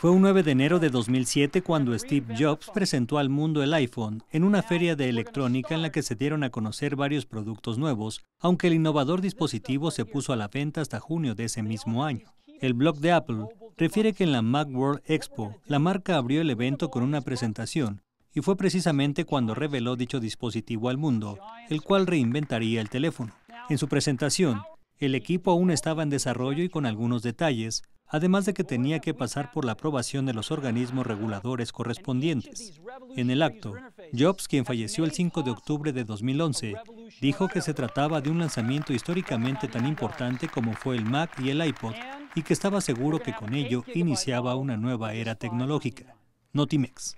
Fue un 9 de enero de 2007 cuando Steve Jobs presentó al mundo el iPhone en una feria de electrónica en la que se dieron a conocer varios productos nuevos, aunque el innovador dispositivo se puso a la venta hasta junio de ese mismo año. El blog de Apple refiere que en la Macworld Expo, la marca abrió el evento con una presentación, y fue precisamente cuando reveló dicho dispositivo al mundo, el cual reinventaría el teléfono. En su presentación, el equipo aún estaba en desarrollo y con algunos detalles, además de que tenía que pasar por la aprobación de los organismos reguladores correspondientes. En el acto, Jobs, quien falleció el 5 de octubre de 2011, dijo que se trataba de un lanzamiento históricamente tan importante como fue el Mac y el iPod y que estaba seguro que con ello iniciaba una nueva era tecnológica. Notimex.